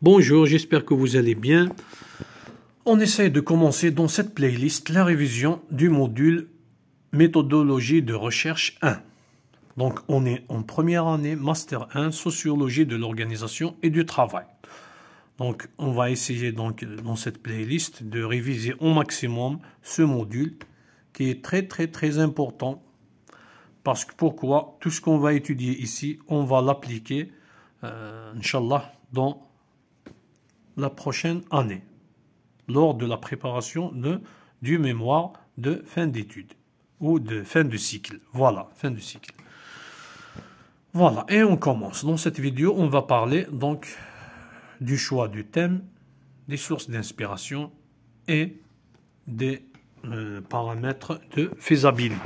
Bonjour, j'espère que vous allez bien. On essaie de commencer dans cette playlist la révision du module méthodologie de recherche 1. Donc on est en première année master 1 sociologie de l'organisation et du travail. Donc on va essayer donc dans cette playlist de réviser au maximum ce module qui est très très très important parce que pourquoi tout ce qu'on va étudier ici, on va l'appliquer euh, inshallah dans la prochaine année, lors de la préparation de, du mémoire de fin d'études ou de fin de cycle. Voilà, fin de cycle. Voilà, et on commence. Dans cette vidéo, on va parler donc du choix du thème, des sources d'inspiration et des euh, paramètres de faisabilité.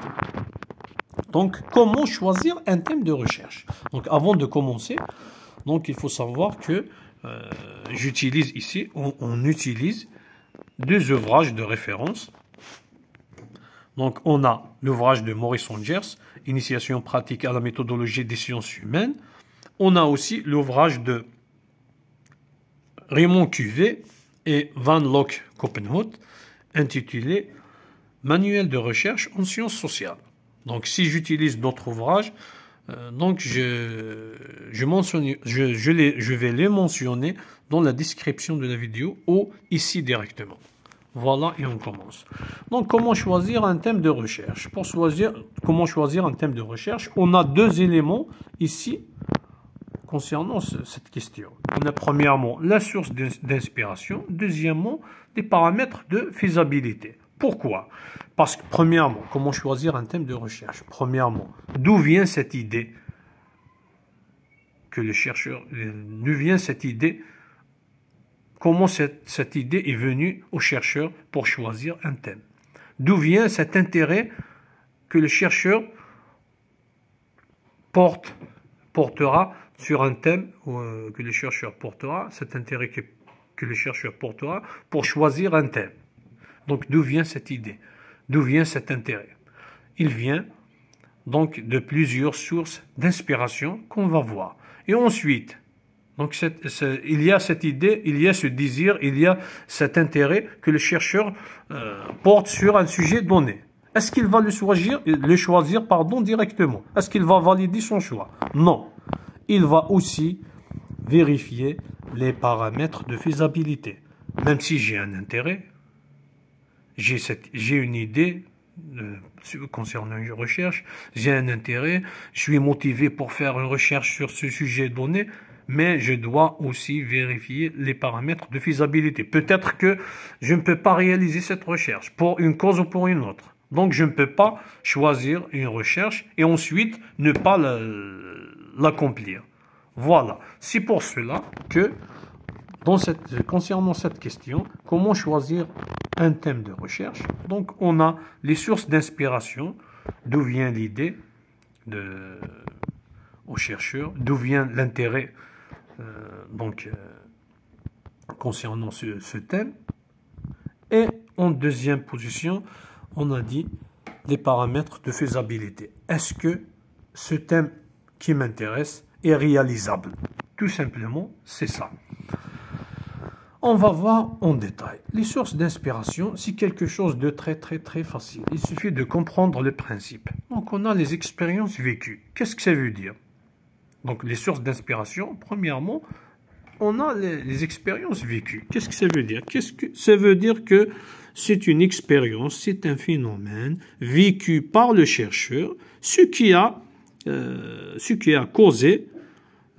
Donc, comment choisir un thème de recherche Donc, avant de commencer, donc il faut savoir que euh, j'utilise ici, on, utilise deux ouvrages de référence. Donc on a l'ouvrage de Maurice Angers, Initiation pratique à la méthodologie des sciences humaines. On a aussi l'ouvrage de Raymond Cuvé et Van Locke Copenhout, intitulé Manuel de recherche en sciences sociales. Donc si j'utilise d'autres ouvrages, euh, donc je, je, vais les mentionner dans la description de la vidéo ou ici directement. Voilà et on commence. Donc comment choisir un thème de recherche Pour choisir comment choisir un thème de recherche, on a deux éléments ici concernant cette question. On a premièrement la source d'inspiration, deuxièmement les paramètres de faisabilité. Pourquoi Parce que, premièrement, comment choisir un thème de recherche Premièrement, d'où vient cette idée que le chercheur, euh, d'où vient cette idée Comment cette, idée est venue au chercheur pour choisir un thème D'où vient cet intérêt que le chercheur porte, portera sur un thème euh, que le chercheur portera, cet intérêt que, que le chercheur portera pour choisir un thème. Donc d'où vient cette idée D'où vient cet intérêt Il vient donc de plusieurs sources d'inspiration qu'on va voir. Et ensuite, donc il y a cette idée, il y a ce désir, il y a cet intérêt que le chercheur euh, porte sur un sujet donné. Est-ce qu'il va le choisir, le choisir pardon, directement Est-ce qu'il va valider son choix Non. Il va aussi vérifier les paramètres de faisabilité. Même si j'ai un intérêt, j'ai une idée euh, concernant une recherche, j'ai un intérêt, je suis motivé pour faire une recherche sur ce sujet donné, mais je dois aussi vérifier les paramètres de faisabilité. Peut-être que je ne peux pas réaliser cette recherche pour une cause ou pour une autre. Donc je ne peux pas choisir une recherche et ensuite ne pas l'accomplir. Voilà, c'est pour cela que concernant cette question, comment choisir un thème de recherche Donc, on a les sources d'inspiration, d'où vient l'idée aux chercheurs, d'où vient l'intérêt euh, donc, euh, concernant ce thème. Et en deuxième position, on a dit les paramètres de faisabilité. Est-ce que ce thème qui m'intéresse est réalisable Tout simplement, c'est ça. On va voir en détail. Les sources d'inspiration, c'est quelque chose de très très très facile. Il suffit de comprendre le principe. Donc on a les expériences vécues. Qu'est-ce que ça veut dire Donc les sources d'inspiration, premièrement, on a les, expériences vécues. Qu'est-ce que ça veut dire Qu'est-ce que ça veut dire que c'est une expérience, c'est un phénomène vécu par le chercheur, ce qui a, euh, ce qui a causé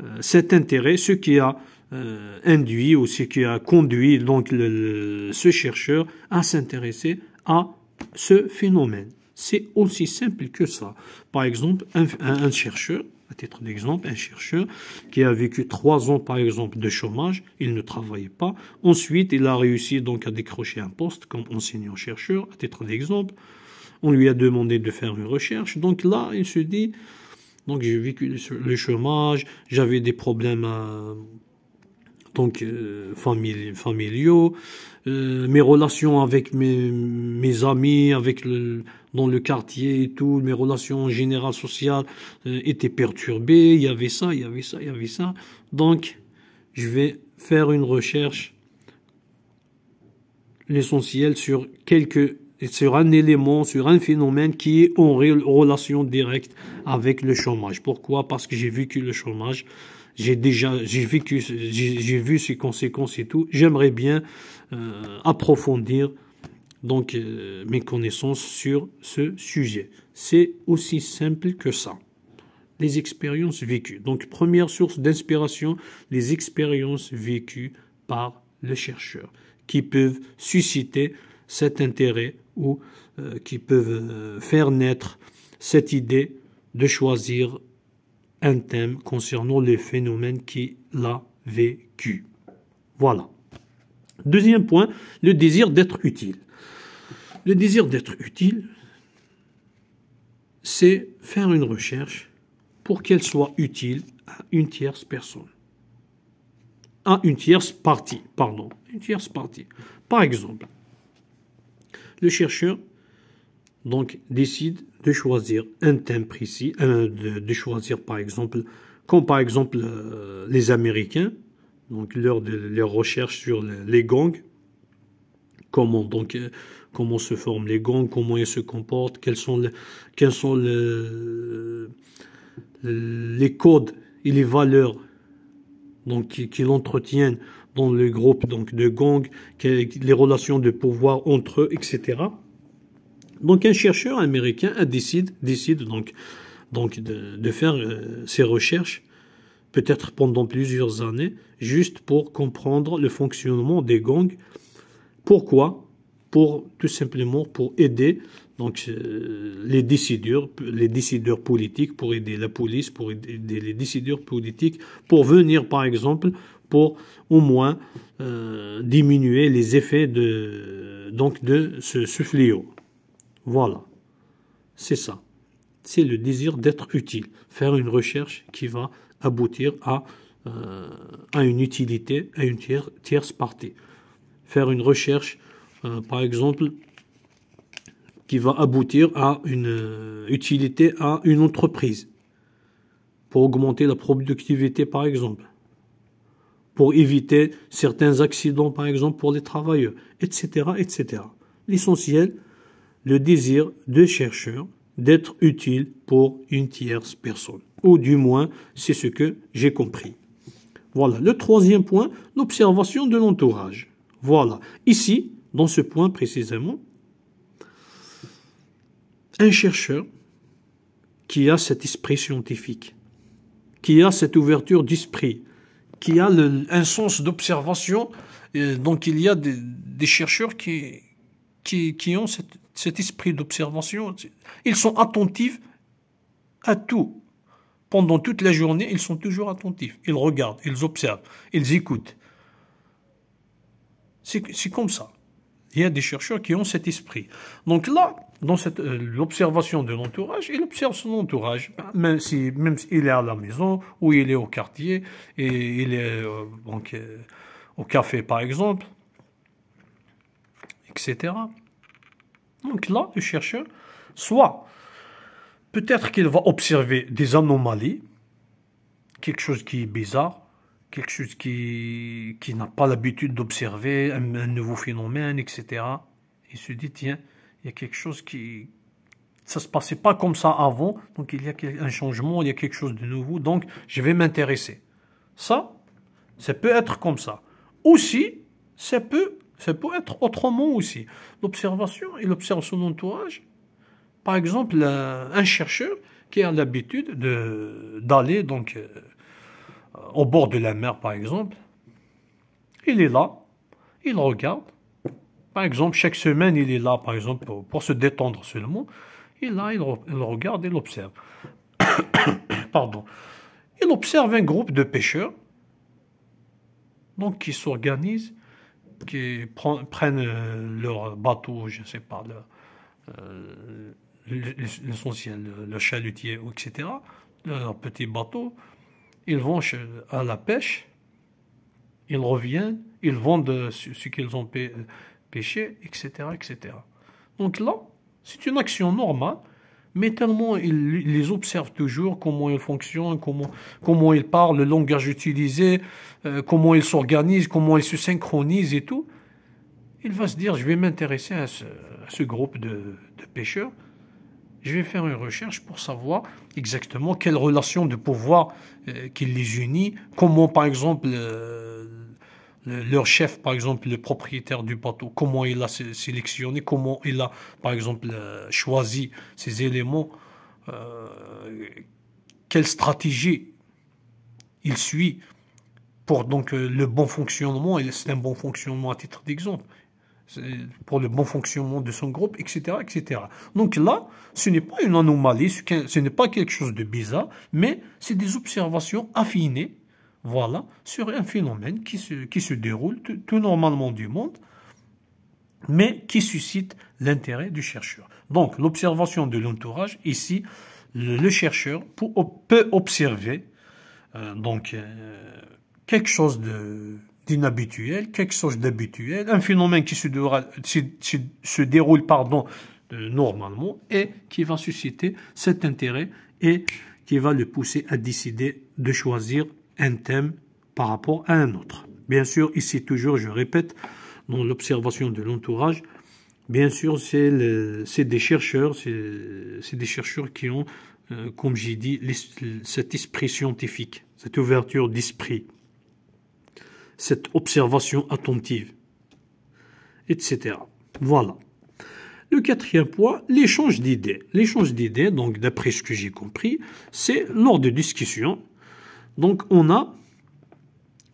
euh, cet intérêt, ce qui a euh, induit ou ce qui a conduit donc ce chercheur à s'intéresser à ce phénomène. C'est aussi simple que ça. Par exemple, un, chercheur, à titre d'exemple, un chercheur qui a vécu trois ans, par exemple, de chômage, il ne travaillait pas. Ensuite, il a réussi donc à décrocher un poste comme enseignant-chercheur, à titre d'exemple. On lui a demandé de faire une recherche. Donc là, il se dit, donc j'ai vécu le chômage, j'avais des problèmes donc, euh, famille, familiaux, euh, mes relations avec mes, amis, avec le, dans le quartier et tout, mes relations en général sociales euh, étaient perturbées. Il y avait ça, il y avait ça, il y avait ça. Donc, je vais faire une recherche l'essentiel sur quelques sur un élément, sur un phénomène qui est en relation directe avec le chômage. Pourquoi Parce que j'ai vu que le chômage j'ai déjà j'ai vécu, j'ai vu ses conséquences et tout. J'aimerais bien euh, approfondir donc euh, mes connaissances sur ce sujet. C'est aussi simple que ça. Les expériences vécues. Donc première source d'inspiration, les expériences vécues par le chercheur, qui peuvent susciter cet intérêt ou euh, qui peuvent faire naître cette idée de choisir un thème concernant les phénomènes qui l'a vécu. Voilà. Deuxième point, le désir d'être utile. Le désir d'être utile, c'est faire une recherche pour qu'elle soit utile à une tierce personne. À une tierce partie, pardon. Une tierce partie. Par exemple, le chercheur donc, décide de choisir un thème précis, de, choisir par exemple, comme par exemple euh, les Américains, donc leur, de, recherche sur les, gangs, comment donc euh, comment se forment les gangs, comment ils se comportent, quels sont, les, quels sont codes et les valeurs donc qui, dans le groupe donc de gangs, les relations de pouvoir entre eux, etc. Donc un chercheur américain décide, décide donc, donc de, faire euh, ses recherches, peut-être pendant plusieurs années, juste pour comprendre le fonctionnement des gangs. Pourquoi Pour tout simplement pour aider donc euh, les décideurs, les décideurs politiques, pour aider la police, pour aider les décideurs politiques, pour venir par exemple pour au moins euh, diminuer les effets de, donc de ce, ce fléau. Voilà. C'est ça. C'est le désir d'être utile. Faire une recherche qui va aboutir à, euh, à une utilité, à une tierce partie. Faire une recherche, euh, par exemple, qui va aboutir à une euh, utilité à une entreprise. Pour augmenter la productivité, par exemple. Pour éviter certains accidents, par exemple, pour les travailleurs, etc. etc. L'essentiel, le désir de chercheur d'être utile pour une tierce personne. Ou du moins, c'est ce que j'ai compris. Voilà, le troisième point, l'observation de l'entourage. Voilà, ici, dans ce point précisément, un chercheur qui a cet esprit scientifique, qui a cette ouverture d'esprit, qui a un sens d'observation, donc il y a des, chercheurs qui, qui ont cette cet esprit d'observation. Ils sont attentifs à tout. Pendant toute la journée, ils sont toujours attentifs. Ils regardent, ils observent, ils écoutent. C'est comme ça. Il y a des chercheurs qui ont cet esprit. Donc là, dans euh, l'observation de l'entourage, il observe son entourage, même s'il est à la maison ou il est au quartier et il est euh, euh, au café par exemple, etc. Donc là, le chercheur, soit peut-être qu'il va observer des anomalies, quelque chose qui est bizarre, quelque chose qui, n'a pas l'habitude d'observer, un, nouveau phénomène, etc. Il se dit, tiens, il y a quelque chose qui... Ça ne se passait pas comme ça avant, donc il y a un changement, il y a quelque chose de nouveau, donc je vais m'intéresser. Ça, ça peut être comme ça. Aussi, ça peut ça peut être autrement aussi. L'observation, il observe son entourage. Par exemple, un chercheur qui a l'habitude d'aller donc euh, au bord de la mer, par exemple. Il est là, il regarde. Par exemple, chaque semaine, il est là, par exemple, pour, se détendre seulement. Et là, il, il regarde, il observe. Pardon. Il observe un groupe de pêcheurs, donc qui s'organisent qui prennent euh, leur bateau, je ne sais pas, euh, l'essentiel, le, le, chalutier, etc., leur petit bateau, ils vont à la pêche, ils reviennent, ils vendent ce qu'ils ont pêché, etc., etc. Donc là, c'est une action normale mais tellement ils, les observe toujours, comment ils fonctionnent, comment, comment ils parlent, le langage utilisé, euh, comment ils s'organisent, comment ils se synchronisent et tout. Il va se dire, je vais m'intéresser à, ce, groupe de, pêcheurs, je vais faire une recherche pour savoir exactement quelle relation de pouvoir euh, qui les unit, comment par exemple... Euh, euh, leur chef, par exemple, le propriétaire du bateau, comment il a sélectionné, comment il a, par exemple, euh, choisi ces éléments, euh, quelle stratégie il suit pour donc le bon fonctionnement, et c'est un bon fonctionnement à titre d'exemple, pour le bon fonctionnement de son groupe, etc. etc. Donc là, ce n'est pas une anomalie, ce n'est pas quelque chose de bizarre, mais c'est des observations affinées voilà, sur un phénomène qui se, qui se déroule tout, normalement du monde, mais qui suscite l'intérêt du chercheur. Donc l'observation de l'entourage, ici, le, chercheur peut observer euh, donc, euh, quelque chose d'inhabituel, quelque chose d'habituel, un phénomène qui se, déroule, pardon, euh, normalement et qui va susciter cet intérêt et qui va le pousser à décider de choisir un thème par rapport à un autre. Bien sûr, ici toujours, je répète, dans l'observation de l'entourage, bien sûr, c'est des chercheurs, c'est des chercheurs qui ont, euh, comme j'ai dit, cet esprit scientifique, cette ouverture d'esprit, cette observation attentive, etc. Voilà. Le quatrième point, l'échange d'idées. L'échange d'idées, donc d'après ce que j'ai compris, c'est lors de discussions, donc on a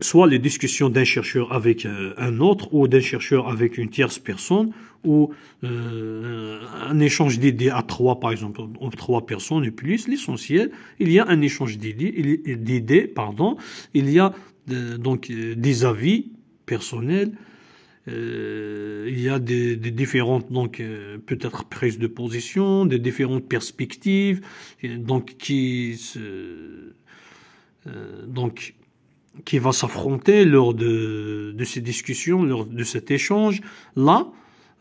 soit les discussions d'un chercheur avec euh, un autre ou d'un chercheur avec une tierce personne ou euh, un échange d'idées à trois par exemple trois personnes et plus l'essentiel il y a un échange d'idées pardon il y a donc euh, des avis personnels il y a des, des différentes donc peut-être prises de position des différentes perspectives donc qui se euh, donc, qui va s'affronter lors de, ces discussions, lors de cet échange. Là,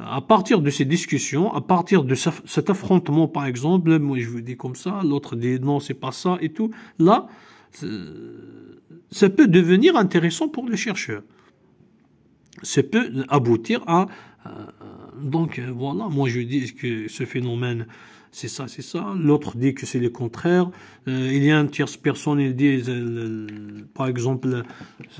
à partir de ces discussions, à partir de cet affrontement, par exemple, moi je vous dis comme ça, l'autre dit non, c'est pas ça et tout. Là, ça peut devenir intéressant pour le chercheur. Ça peut aboutir à. Euh, donc euh, voilà, moi je dis que ce phénomène c'est ça, c'est ça. L'autre dit que c'est le contraire. Euh, il y a une tierce personne, il dit, euh, par exemple,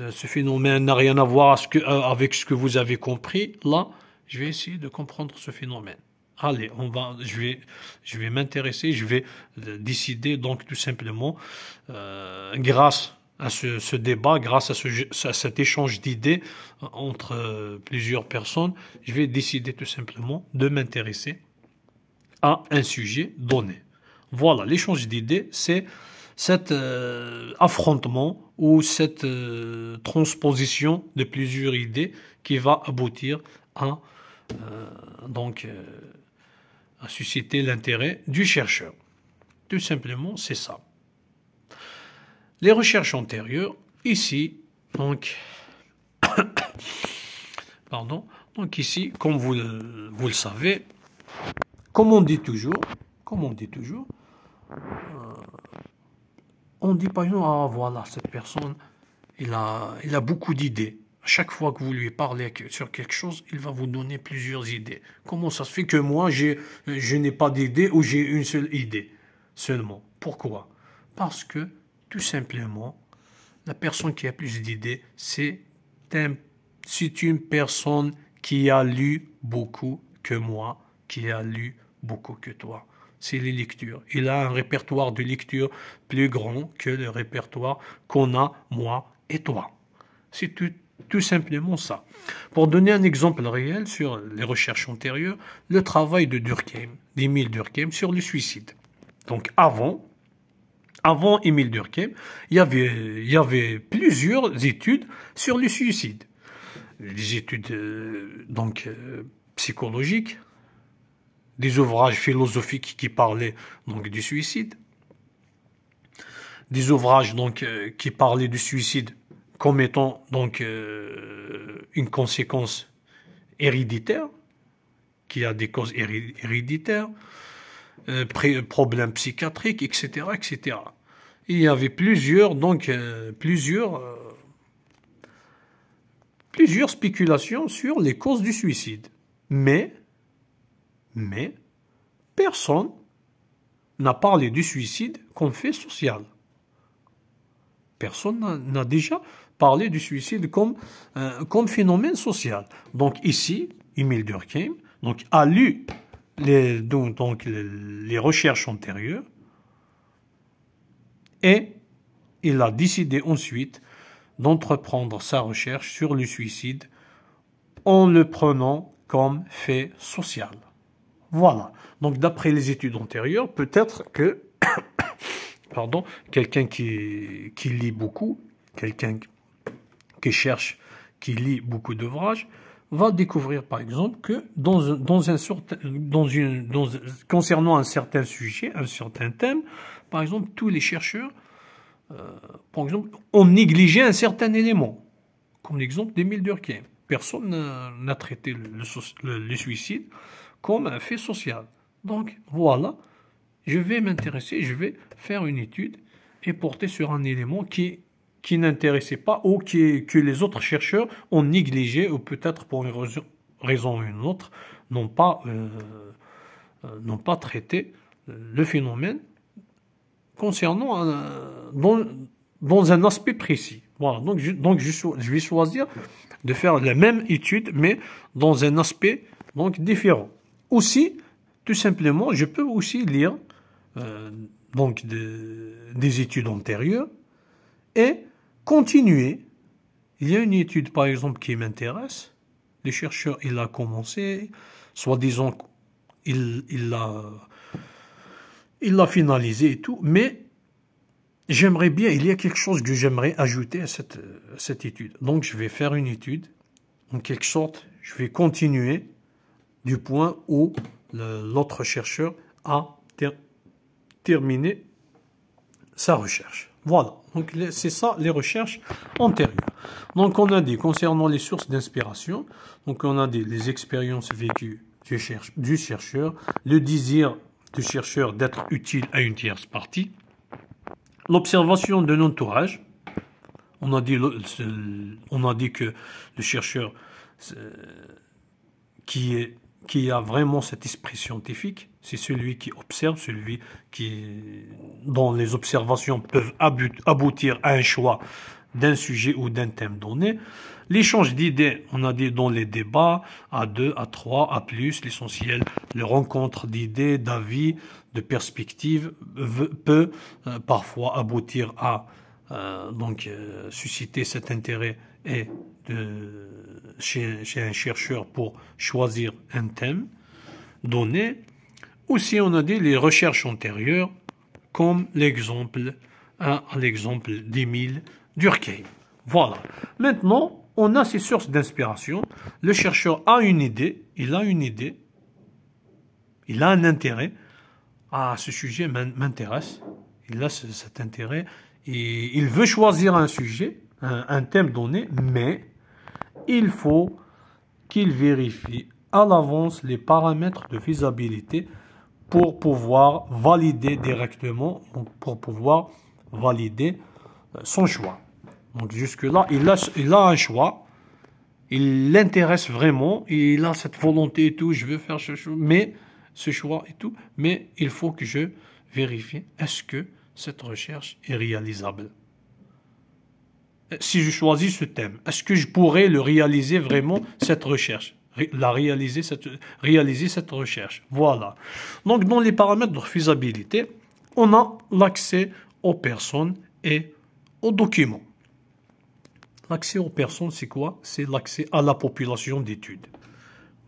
euh, ce phénomène n'a rien à voir avec ce que vous avez compris. Là, je vais essayer de comprendre ce phénomène. Allez, on va, je vais, je vais m'intéresser, je vais décider donc tout simplement, grâce à ce, débat, grâce à cet échange d'idées entre plusieurs personnes, je vais décider tout simplement de m'intéresser à un sujet donné. Voilà, l'échange d'idées, c'est cet euh, affrontement ou cette euh, transposition de plusieurs idées qui va aboutir à, euh, donc, à susciter l'intérêt du chercheur. Tout simplement, c'est ça. Les recherches antérieures, ici, donc, pardon, donc ici, comme vous vous le savez, comme on dit toujours, comme on dit toujours, euh, on dit pas, non ah, voilà, cette personne, il a, il a beaucoup d'idées. À chaque fois que vous lui parlez sur quelque chose, il va vous donner plusieurs idées. Comment ça se fait que moi, je n'ai pas d'idées ou j'ai une seule idée seulement Pourquoi Parce que, tout simplement, la personne qui a plus d'idées, c'est un, une personne qui a lu beaucoup que moi, qui a lu beaucoup que toi. C'est les lectures. Il a un répertoire de lecture plus grand que le répertoire qu'on a, moi et toi. C'est tout, simplement ça. Pour donner un exemple réel sur les recherches antérieures, le travail de Durkheim, Durkheim, sur le suicide. Donc avant, avant Émile Durkheim, il y, avait, plusieurs études sur le suicide. Les études euh, donc euh, psychologiques, des ouvrages philosophiques qui parlaient donc du suicide, des ouvrages donc euh, qui parlaient du suicide comme étant donc euh, une conséquence héréditaire, qui a des causes héréditaires, euh, problèmes psychiatriques, etc., etc. il y avait plusieurs donc plusieurs plusieurs spéculations sur les causes du suicide, mais mais personne n'a parlé du suicide comme fait social. Personne n'a déjà parlé du suicide comme, euh, comme phénomène social. Donc ici, Emile Durkheim donc, a lu donc, les recherches antérieures et il a décidé ensuite d'entreprendre sa recherche sur le suicide en le prenant comme fait social. Voilà. Donc d'après les études antérieures, peut-être que pardon, quelqu'un qui, qui, lit beaucoup, quelqu'un qui cherche, qui lit beaucoup d'ouvrages, va découvrir par exemple que dans, dans une, concernant un certain sujet, un certain thème, par exemple, tous les chercheurs, euh, par exemple, ont négligé un certain élément, comme l'exemple d'Émile Durkheim. Personne n'a traité le suicide comme un fait social. Donc voilà, je vais m'intéresser, je vais faire une étude et porter sur un élément qui, qui n'intéressait pas ou qui, que les autres chercheurs ont négligé ou peut-être pour une raison, ou une autre n'ont pas, euh, euh, pas traité euh, le phénomène concernant dans, un aspect précis. Voilà, donc, je, donc je vais choisir de faire la même étude mais dans un aspect donc différent. Aussi, tout simplement, je peux aussi lire euh, donc des études antérieures et continuer. Il y a une étude, par exemple, qui m'intéresse. Le chercheur, il a commencé, soit disant il, l'a finalisé et tout, mais j'aimerais bien, il y a quelque chose que j'aimerais ajouter à cette, à cette étude. Donc je vais faire une étude, en quelque sorte, je vais continuer du point où l'autre chercheur a terminé sa recherche. Voilà, donc c'est ça les recherches antérieures. Donc on a dit concernant les sources d'inspiration, donc on a dit les expériences vécues du, chercheur, le désir du chercheur d'être utile à une tierce partie, l'observation de l'entourage. On on a dit que le chercheur qui est qui a vraiment cet esprit scientifique, c'est celui qui observe, celui qui, dont les observations peuvent aboutir à un choix d'un sujet ou d'un thème donné. L'échange d'idées, on a dit dans les débats, à deux, à trois, à plus, l'essentiel, les rencontres d'idées, d'avis, de perspectives peut euh, parfois aboutir à euh, donc euh, susciter cet intérêt et de chez, un chercheur pour choisir un thème donné, ou si on a dit les recherches antérieures, comme l'exemple à l'exemple d'Émile Durkheim. Voilà. Maintenant, on a ces sources d'inspiration. Le chercheur a une idée, il a une idée, il a un intérêt. ah, ce sujet m'intéresse. Il a cet intérêt. Et il veut choisir un sujet, un thème donné, mais il faut qu'il vérifie à l'avance les paramètres de visibilité pour pouvoir valider directement, pour pouvoir valider euh, son choix. Donc jusque-là, il a, il a un choix, il l'intéresse vraiment, il a cette volonté et tout, je veux faire ce choix, mais ce choix et tout, mais il faut que je vérifie est-ce que cette recherche est réalisable si je choisis ce thème, est-ce que je pourrais le réaliser vraiment, cette recherche la réaliser cette, réaliser cette recherche. Voilà. Donc, dans les paramètres de faisabilité, on a l'accès aux personnes et aux documents. L'accès aux personnes, c'est quoi C'est l'accès à la population d'études.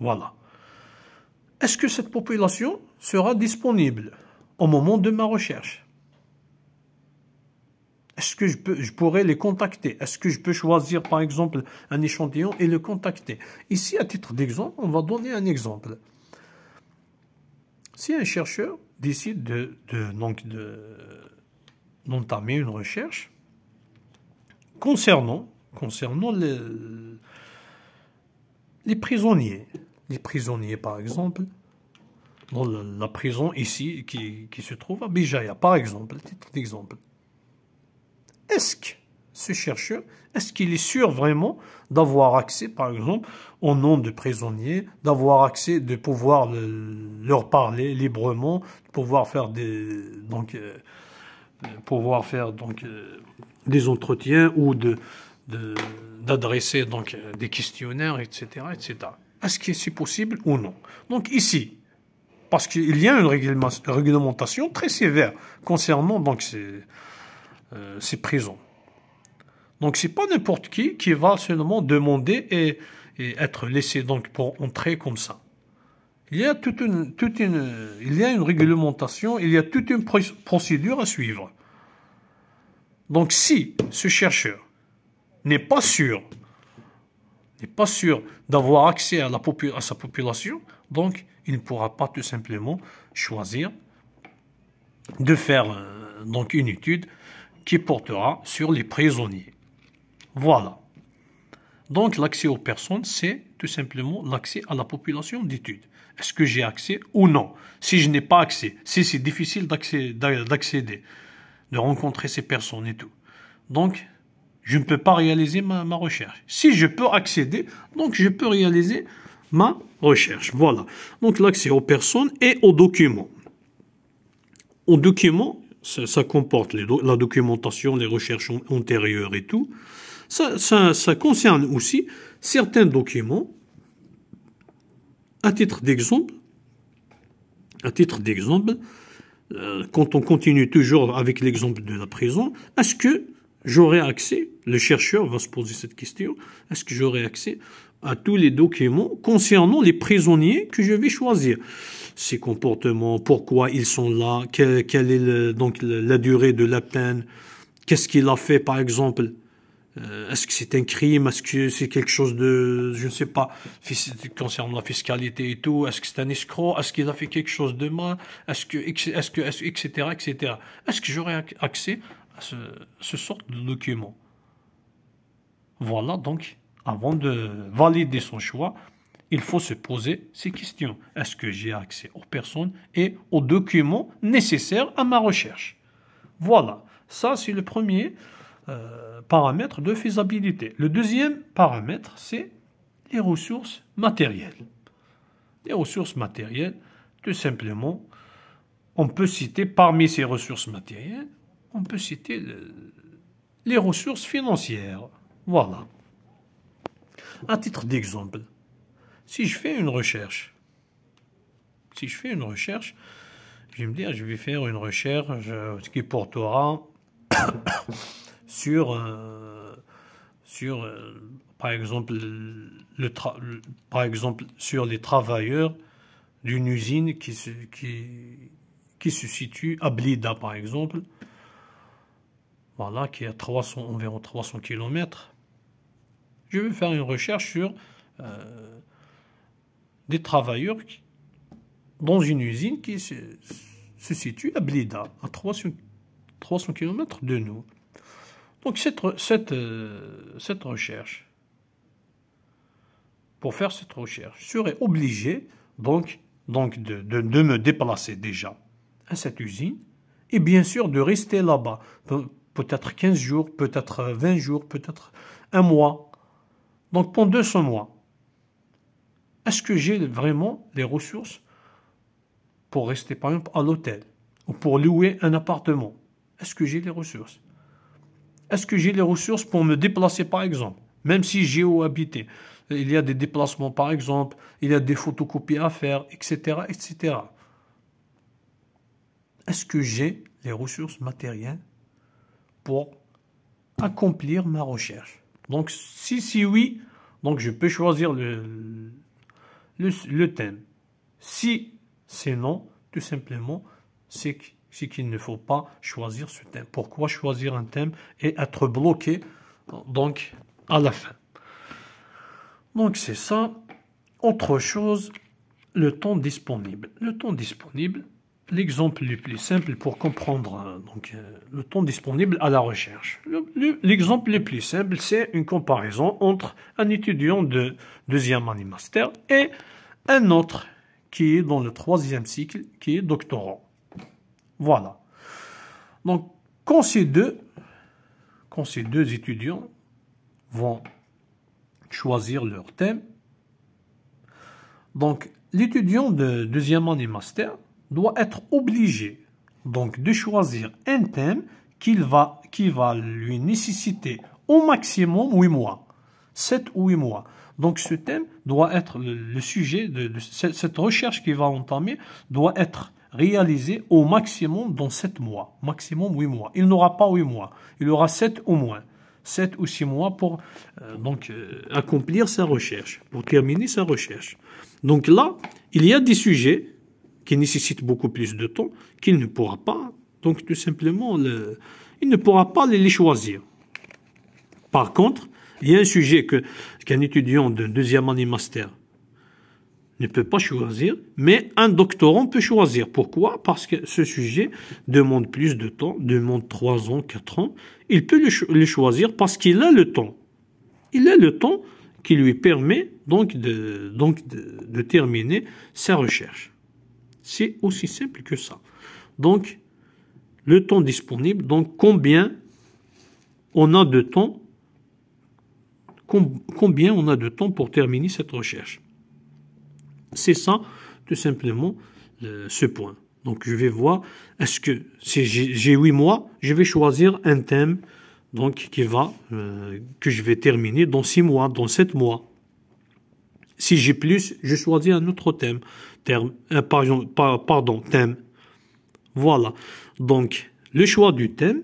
Voilà. Est-ce que cette population sera disponible au moment de ma recherche est-ce que je, pourrais les contacter Est-ce que je peux choisir, par exemple, un échantillon et le contacter Ici, à titre d'exemple, on va donner un exemple. Si un chercheur décide de, d'entamer une recherche concernant, concernant les, prisonniers, les prisonniers, par exemple, dans la prison ici qui, se trouve à Bijaya, par exemple, titre d'exemple. Est-ce que ce chercheur, est-ce qu'il est sûr vraiment d'avoir accès, par exemple, au nom de prisonniers, d'avoir accès, de pouvoir leur parler librement, de pouvoir faire des, donc, euh, pouvoir faire donc euh, des entretiens ou d'adresser euh, des questionnaires, etc., etc. Est-ce que c'est possible ou non Donc ici, parce qu'il y a une réglementation très sévère concernant donc ces euh, ces prisons. Donc c'est pas n'importe qui qui va seulement demander et, être laissé donc pour entrer comme ça. Il y a toute une, il y a une réglementation, il y a toute une procédure à suivre. Donc si ce chercheur n'est pas sûr, n'est pas sûr d'avoir accès à, la, à sa population, donc il ne pourra pas tout simplement choisir de faire euh, donc une étude qui portera sur les prisonniers. Voilà. Donc l'accès aux personnes, c'est tout simplement l'accès à la population d'études. Est-ce que j'ai accès ou non Si je n'ai pas accès, si c'est difficile d'accéder, de rencontrer ces personnes et tout. Donc, je ne peux pas réaliser ma, ma, recherche. Si je peux accéder, donc je peux réaliser ma recherche. Voilà. Donc l'accès aux personnes et aux documents. Aux documents, ça, comporte la documentation, les recherches antérieures et tout. Ça, concerne aussi certains documents. À titre d'exemple, à titre d'exemple, euh, quand on continue toujours avec l'exemple de la prison, est-ce que j'aurai accès, le chercheur va se poser cette question, est-ce que j'aurai accès à tous les documents concernant les prisonniers que je vais choisir ses comportements, pourquoi ils sont là, quelle, est donc la durée de la peine, qu'est-ce qu'il a fait par exemple. Euh, est-ce que c'est un crime Est-ce que c'est quelque chose de, je ne sais pas, concernant la fiscalité et tout Est-ce que c'est un escroc Est-ce qu'il a fait quelque chose de mal Est-ce que, est que, etc., etc. Est-ce que j'aurais accès à ce, ce sorte de documents Voilà donc, avant de valider son choix, il faut se poser ces questions. Est-ce que j'ai accès aux personnes et aux documents nécessaires à ma recherche Voilà, ça c'est le premier euh, paramètre de faisabilité. Le deuxième paramètre, c'est les ressources matérielles. Les ressources matérielles, tout simplement, on peut citer parmi ces ressources matérielles, on peut citer les ressources financières. Voilà. À titre d'exemple, si je fais une recherche, si je fais une recherche, je vais me dire, je vais faire une recherche euh, qui portera sur, euh, sur euh, par, exemple, le par exemple, sur les travailleurs d'une usine qui se, qui, qui se situe à Blida, par exemple, voilà, qui est à environ 300 km. Je vais faire une recherche sur des travailleurs dans une usine qui se, situe à Blida, à 300, km de nous. Donc cette, euh, cette, recherche, pour faire cette recherche, serais obligé donc, donc de, me déplacer déjà à cette usine et bien sûr de rester là-bas, peut-être 15 jours, peut-être 20 jours, peut-être un mois. Donc pendant 200 mois, est-ce que j'ai vraiment les ressources pour rester par exemple à l'hôtel ou pour louer un appartement Est-ce que j'ai les ressources Est-ce que j'ai les ressources pour me déplacer par exemple, même si j'ai où habiter Il y a des déplacements par exemple, il y a des photocopies à faire, etc. etc. Est-ce que j'ai les ressources matérielles pour accomplir ma recherche Donc si, si oui, donc je peux choisir le, le, thème. Si c'est non, tout simplement, c'est qu'il ne faut pas choisir ce thème. Pourquoi choisir un thème et être bloqué donc à la fin Donc c'est ça. Autre chose, le temps disponible. Le temps disponible, l'exemple le plus simple pour comprendre euh, donc, euh, le temps disponible à la recherche. L'exemple le, plus simple, c'est une comparaison entre un étudiant de deuxième année master et un autre qui est dans le troisième cycle, qui est doctorant. Voilà. Donc, quand ces deux, quand ces deux étudiants vont choisir leur thème, donc l'étudiant de deuxième année master, doit être obligé donc de choisir un thème qui va, qui va lui nécessiter au maximum 8 mois, 7 ou 8 mois. Donc ce thème doit être le sujet de, cette recherche qui va entamer doit être réalisé au maximum dans sept mois, maximum 8 mois. Il n'aura pas huit mois, il aura sept au moins. Sept ou six mois pour euh, donc, euh, accomplir sa recherche, pour terminer sa recherche. Donc là, il y a des sujets qui nécessite beaucoup plus de temps, qu'il ne pourra pas. Donc tout simplement, le, il ne pourra pas les choisir. Par contre, il y a un sujet qu'un étudiant de deuxième année master ne peut pas choisir, mais un doctorant peut choisir. Pourquoi Parce que ce sujet demande plus de temps, demande trois ans, quatre ans. Il peut le, choisir parce qu'il a le temps. Il a le temps qui lui permet donc de, donc de terminer sa recherche. C'est aussi simple que ça. Donc, le temps disponible, donc combien on a de temps, combien on a de temps pour terminer cette recherche. C'est ça, tout simplement, ce point. Donc, je vais voir, est-ce que si j'ai 8 mois, je vais choisir un thème donc, qui va, euh, que je vais terminer dans 6 mois, dans 7 mois. Si j'ai plus, je choisis un autre thème terme, euh, pardon, pardon, thème. Voilà. Donc, le choix du thème,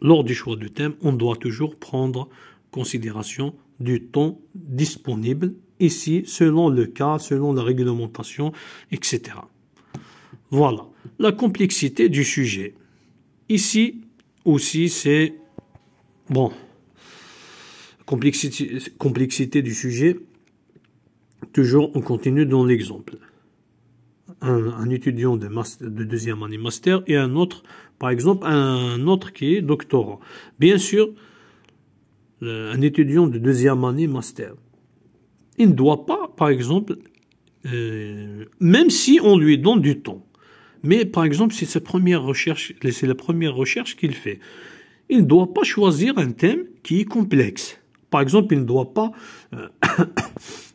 lors du choix du thème, on doit toujours prendre considération du temps disponible ici, selon le cas, selon la réglementation, etc. Voilà. La complexité du sujet. Ici aussi, c'est... Bon. Complexité, complexité du sujet, Toujours, on continue dans l'exemple. Un, étudiant de, deuxième année master et un autre, par exemple, un autre qui est doctorat. Bien sûr, un étudiant de deuxième année master, il ne doit pas, par exemple, euh, même si on lui donne du temps, mais par exemple, recherche, c'est la première recherche qu'il fait, il ne doit pas choisir un thème qui est complexe. Par exemple, il ne doit pas... Euh,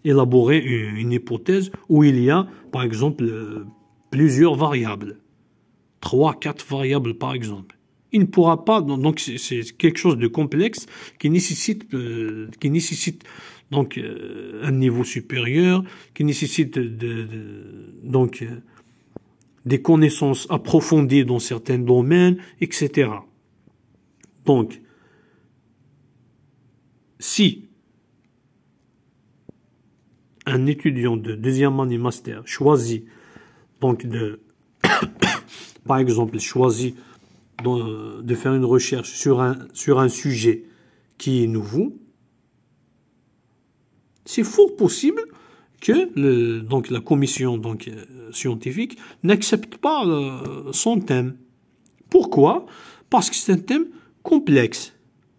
élaborer une hypothèse où il y a, par exemple, euh, plusieurs variables. Trois, quatre variables, par exemple. Il ne pourra pas, donc c'est quelque chose de complexe qui nécessite, euh, qui nécessite donc euh, un niveau supérieur, qui nécessite de, donc des connaissances approfondies dans certains domaines, etc. Donc, si un étudiant de deuxième année master choisit donc de par exemple choisit de, faire une recherche sur un, sur un sujet qui est nouveau, c'est fort possible que le, donc la commission donc, euh, scientifique n'accepte pas euh, son thème. Pourquoi Parce que c'est un thème complexe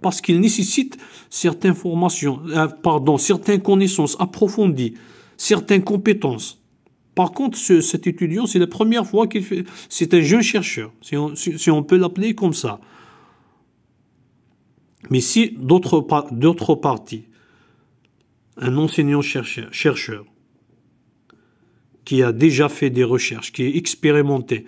parce qu'il nécessite certaines formations, euh, pardon, certaines connaissances approfondies, certaines compétences. Par contre, cet étudiant, c'est la première fois qu'il fait. C'est un jeune chercheur, si on, peut l'appeler comme ça. Mais si d'autres parties, un enseignant-chercheur chercheur, qui a déjà fait des recherches, qui est expérimenté,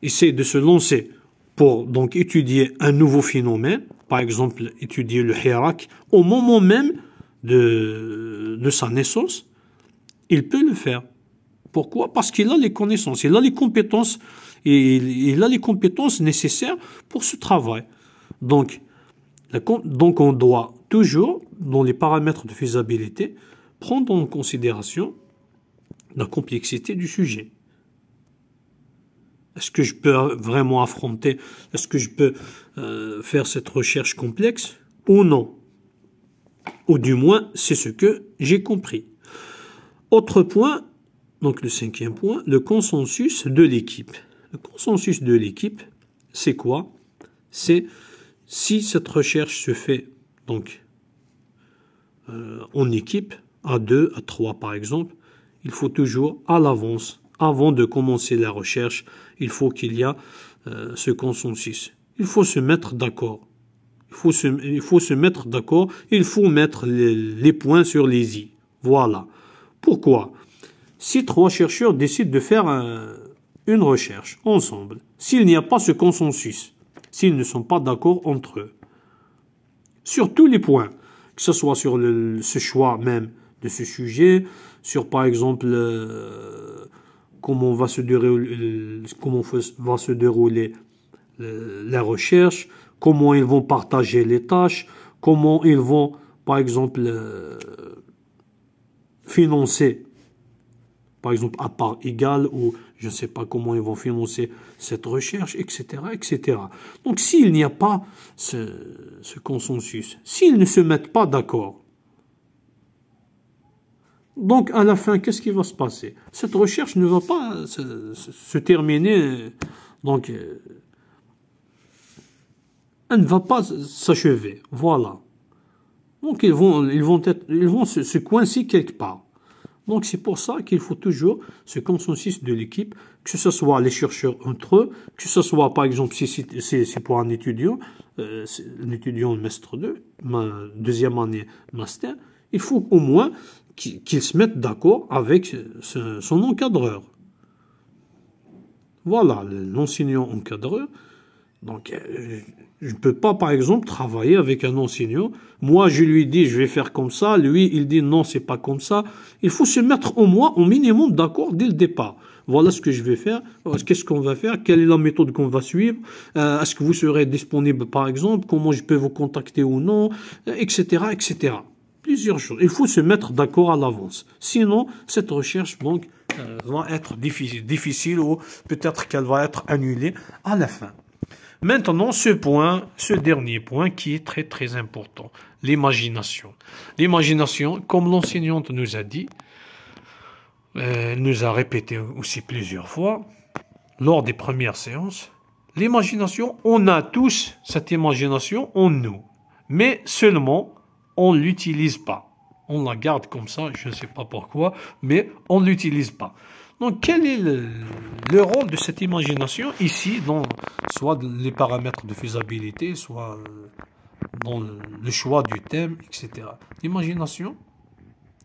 essaie de se lancer pour donc étudier un nouveau phénomène, par exemple étudier le hirak, au moment même de, sa naissance, il peut le faire. Pourquoi Parce qu'il a les connaissances, il a les compétences, et il, a les compétences nécessaires pour ce travail. Donc, donc on doit toujours, dans les paramètres de faisabilité, prendre en considération la complexité du sujet. Est-ce que je peux vraiment affronter Est-ce que je peux euh, faire cette recherche complexe ou non Ou du moins, c'est ce que j'ai compris. Autre point, donc le cinquième point, le consensus de l'équipe. Le consensus de l'équipe, c'est quoi C'est si cette recherche se fait donc euh, en équipe, à deux, à trois par exemple, il faut toujours à l'avance avant de commencer la recherche, il faut qu'il y ait euh, ce consensus. Il faut se mettre d'accord. Il faut se, il faut se mettre d'accord. Il faut mettre les, points sur les i. Voilà. Pourquoi Si trois chercheurs décident de faire une recherche ensemble, s'il n'y a pas ce consensus, s'ils ne sont pas d'accord entre eux, sur tous les points, que ce soit sur le, ce choix même de ce sujet, sur par exemple euh, comment va se dérouler, euh, la euh, recherche, comment ils vont partager les tâches, comment ils vont, par exemple, euh, financer, par exemple, à part égale, ou je ne sais pas comment ils vont financer cette recherche, etc. etc. Donc s'il n'y a pas ce consensus, s'ils ne se mettent pas d'accord, donc, à la fin, qu'est-ce qui va se passer Cette recherche ne va pas se, terminer, donc, euh, elle ne va pas s'achever. Voilà. Donc, ils vont, ils vont, être, ils vont se, coincer quelque part. Donc, c'est pour ça qu'il faut toujours ce consensus de l'équipe, que ce soit les chercheurs entre eux, que ce soit, par exemple, si c'est pour un étudiant, euh, un étudiant de 2, ma, deuxième année master, il faut au moins qu'ils se mettent d'accord avec son encadreur. Voilà, l'enseignant encadreur. Donc, euh, je ne peux pas, par exemple, travailler avec un enseignant. Moi, je lui dis, je vais faire comme ça. Lui, il dit, non, c'est pas comme ça. Il faut se mettre au moins, au minimum, d'accord dès le départ. Voilà ce que je vais faire. Qu'est-ce qu'on va faire Quelle est la méthode qu'on va suivre euh, Est-ce que vous serez disponible, par exemple Comment je peux vous contacter ou non Etc., euh, etc plusieurs choses. Il faut se mettre d'accord à l'avance. Sinon, cette recherche donc, euh, va être difficile, difficile ou peut-être qu'elle va être annulée à la fin. Maintenant, ce point, ce dernier point qui est très très important, l'imagination. L'imagination, comme l'enseignante nous a dit, euh, elle nous a répété aussi plusieurs fois, lors des premières séances, l'imagination, on a tous cette imagination en nous, mais seulement on l'utilise pas. On la garde comme ça, je ne sais pas pourquoi, mais on ne l'utilise pas. Donc, quel est le, rôle de cette imagination ici, dans soit les paramètres de faisabilité, soit euh, dans le, choix du thème, etc. L'imagination,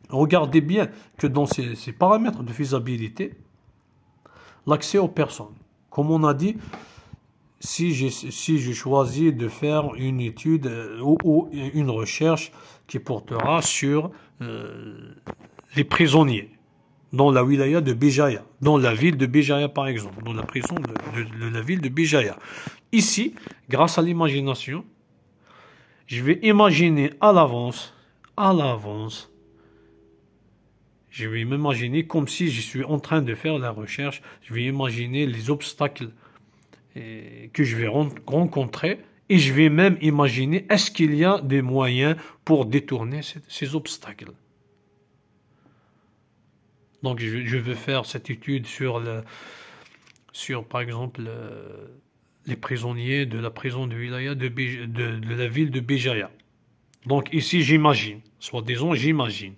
regardez bien que dans ces paramètres de faisabilité, l'accès aux personnes, comme on a dit, si je, si choisis de faire une étude euh, ou, une recherche qui portera sur euh, les prisonniers dans la wilaya de Béjaïa, dans la ville de Béjaïa par exemple, dans la prison de, de la ville de Béjaïa. Ici, grâce à l'imagination, je vais imaginer à l'avance, à l'avance, je vais m'imaginer comme si je suis en train de faire la recherche, je vais imaginer les obstacles que je vais rencontrer et je vais même imaginer est-ce qu'il y a des moyens pour détourner ces, obstacles. Donc je, veux faire cette étude sur, le, sur par exemple, euh, les prisonniers de la prison de Wilaya de, de, la ville de Béjaïa. Donc ici j'imagine, soit disons j'imagine.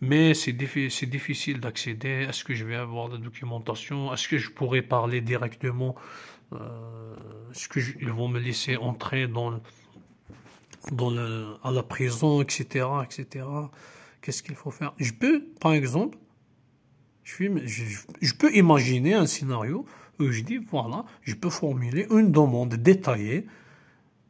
Mais c'est c'est difficile d'accéder. Est-ce que je vais avoir la documentation Est-ce que je pourrais parler directement est-ce euh, qu'ils vont me laisser entrer dans, dans à la prison, etc., etc. Qu'est-ce qu'il faut faire Je peux, par exemple, je, peux imaginer un scénario où je dis, voilà, je peux formuler une demande détaillée,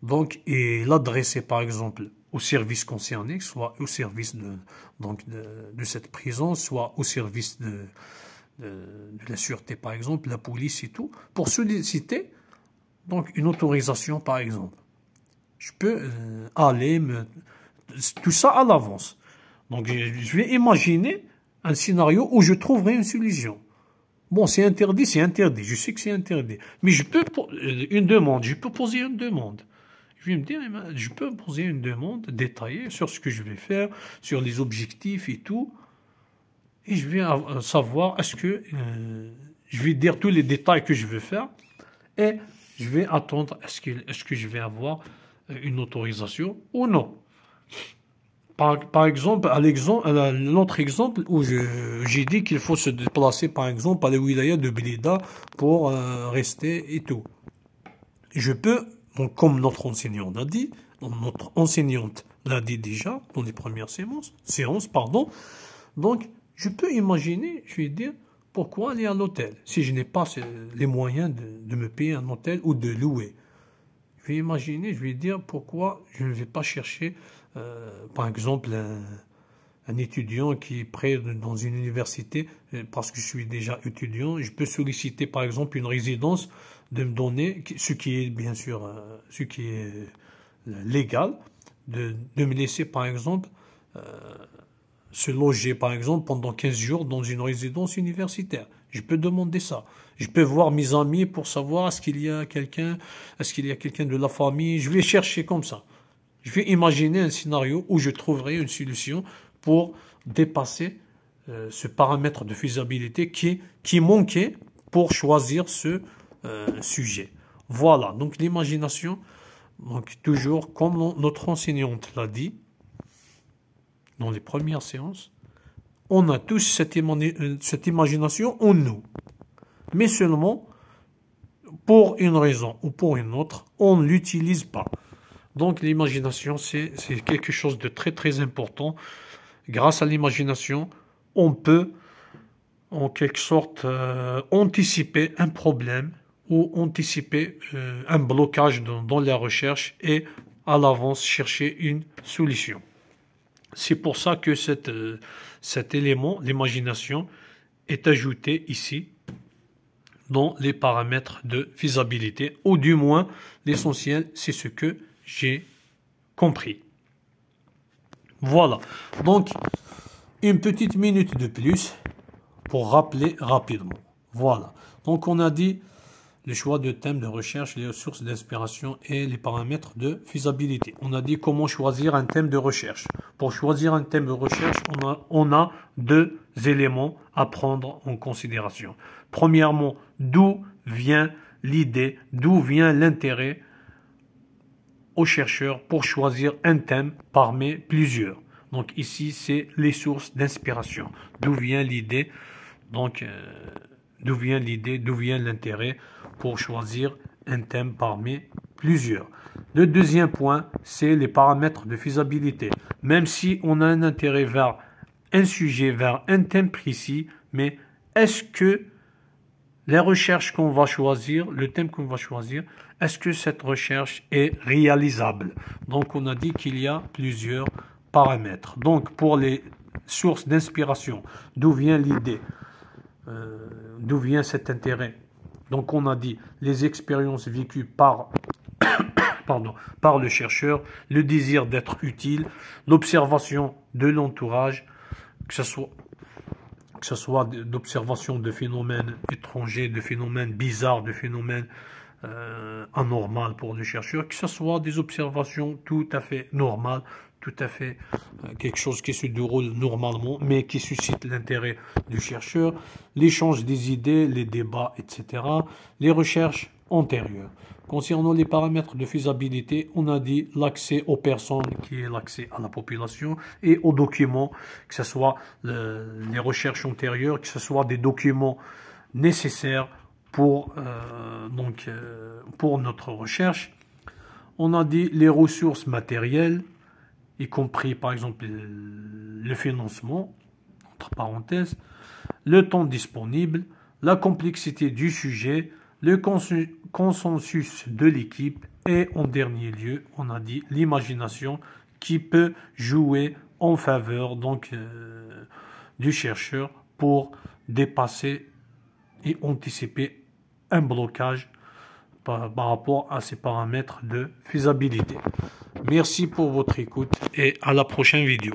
donc, et l'adresser, par exemple, au service concerné, soit au service de, donc de cette prison, soit au service de, de, la sûreté, par exemple, la police et tout, pour solliciter donc une autorisation, par exemple. Je peux euh, aller, me, tout ça à l'avance. Donc je vais imaginer un scénario où je trouverai une solution. Bon, c'est interdit, c'est interdit. Je sais que c'est interdit. Mais je peux euh, une demande, je peux poser une demande. Je vais me dire, eh ben, je peux poser une demande détaillée sur ce que je vais faire, sur les objectifs et tout et je vais savoir est-ce que euh, je vais dire tous les détails que je veux faire et je vais attendre est-ce que, est que je vais avoir euh, une autorisation ou non. Par, par exemple, à l'autre exemple, où j'ai dit qu'il faut se déplacer, par exemple, à la wilaya de Blida pour euh, rester et tout. Je peux, comme notre enseignante a dit, notre enseignante l'a dit déjà dans les premières séances, séances pardon, donc je peux imaginer, je vais dire, pourquoi aller à l'hôtel hôtel si je n'ai pas les moyens de, me payer un hôtel ou de louer Je vais imaginer, je vais dire pourquoi je ne vais pas chercher, euh, par exemple, un, étudiant qui est prêt dans une université, euh, parce que je suis déjà étudiant, je peux solliciter, par exemple, une résidence de me donner, ce qui est bien sûr, euh, ce qui est légal, de, me laisser, par exemple, se loger, par exemple, pendant 15 jours dans une résidence universitaire. Je peux demander ça. Je peux voir mes amis pour savoir est-ce qu'il y a quelqu'un, est-ce qu'il y a quelqu'un de la famille. Je vais chercher comme ça. Je vais imaginer un scénario où je trouverai une solution pour dépasser euh, ce paramètre de faisabilité qui, qui manquait pour choisir ce euh, sujet. Voilà, donc l'imagination, donc toujours comme notre enseignante l'a dit, dans les premières séances, on a tous euh, cette, imagination en nous. Mais seulement, pour une raison ou pour une autre, on ne l'utilise pas. Donc l'imagination, c'est quelque chose de très très important. Grâce à l'imagination, on peut en quelque sorte euh, anticiper un problème ou anticiper euh, un blocage dans la recherche et à l'avance chercher une solution. C'est pour ça que euh, cet élément, l'imagination, est ajouté ici dans les paramètres de visibilité. ou du moins l'essentiel, c'est ce que j'ai compris. Voilà, donc une petite minute de plus pour rappeler rapidement. Voilà, donc on a dit le choix de thème de recherche, les sources d'inspiration et les paramètres de faisabilité. On a dit comment choisir un thème de recherche. Pour choisir un thème de recherche, on a, deux éléments à prendre en considération. Premièrement, d'où vient l'idée, d'où vient l'intérêt aux chercheurs pour choisir un thème parmi plusieurs. Donc ici, c'est les sources d'inspiration. D'où vient l'idée Donc, euh, d'où vient l'idée, d'où vient l'intérêt pour choisir un thème parmi plusieurs. Le deuxième point, c'est les paramètres de faisabilité. Même si on a un intérêt vers un sujet, vers un thème précis, mais est-ce que les recherches qu'on va choisir, le thème qu'on va choisir, est-ce que cette recherche est réalisable Donc on a dit qu'il y a plusieurs paramètres. Donc pour les sources d'inspiration, d'où vient l'idée euh, d'où vient cet intérêt. Donc on a dit les expériences vécues par, pardon, par le chercheur, le désir d'être utile, l'observation de l'entourage, que ce soit que soit d'observation de phénomènes étrangers, de phénomènes bizarres, de phénomènes euh, anormaux pour le chercheur, que ce soit des observations tout à fait normales tout à fait euh, quelque chose qui se déroule normalement, mais qui suscite l'intérêt du chercheur, l'échange des idées, les débats, etc., les recherches antérieures. Concernant les paramètres de faisabilité, on a dit l'accès aux personnes, qui est l'accès à la population, et aux documents, que ce soit les recherches antérieures, que ce soit des documents nécessaires pour, euh, donc, euh, pour notre recherche. On a dit les ressources matérielles, y compris par exemple le financement, entre parenthèses, le temps disponible, la complexité du sujet, le consensus de l'équipe et en dernier lieu, on a dit l'imagination qui peut jouer en faveur donc euh, du chercheur pour dépasser et anticiper un blocage par, rapport à ces paramètres de faisabilité. Merci pour votre écoute et à la prochaine vidéo.